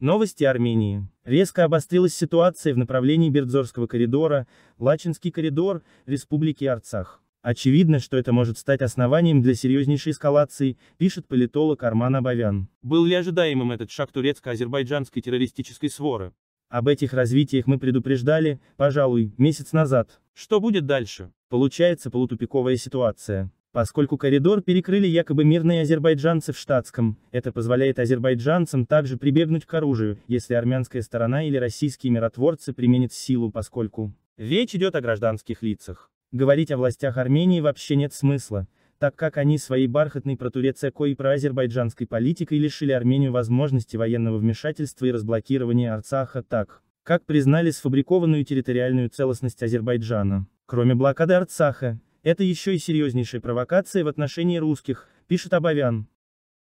Новости Армении. Резко обострилась ситуация в направлении Бердзорского коридора, Лачинский коридор, Республики Арцах. Очевидно, что это может стать основанием для серьезнейшей эскалации, пишет политолог Арман Абавян. Был ли ожидаемым этот шаг турецко-азербайджанской террористической своры? Об этих развитиях мы предупреждали, пожалуй, месяц назад. Что будет дальше? Получается полутупиковая ситуация. Поскольку коридор перекрыли якобы мирные азербайджанцы в штатском, это позволяет азербайджанцам также прибегнуть к оружию, если армянская сторона или российские миротворцы применят силу, поскольку речь идет о гражданских лицах. Говорить о властях Армении вообще нет смысла, так как они своей бархатной протурецекой и проазербайджанской политикой лишили Армению возможности военного вмешательства и разблокирования Арцаха так, как признали сфабрикованную территориальную целостность Азербайджана. Кроме блокады Арцаха, это еще и серьезнейшая провокация в отношении русских, пишет Абовян.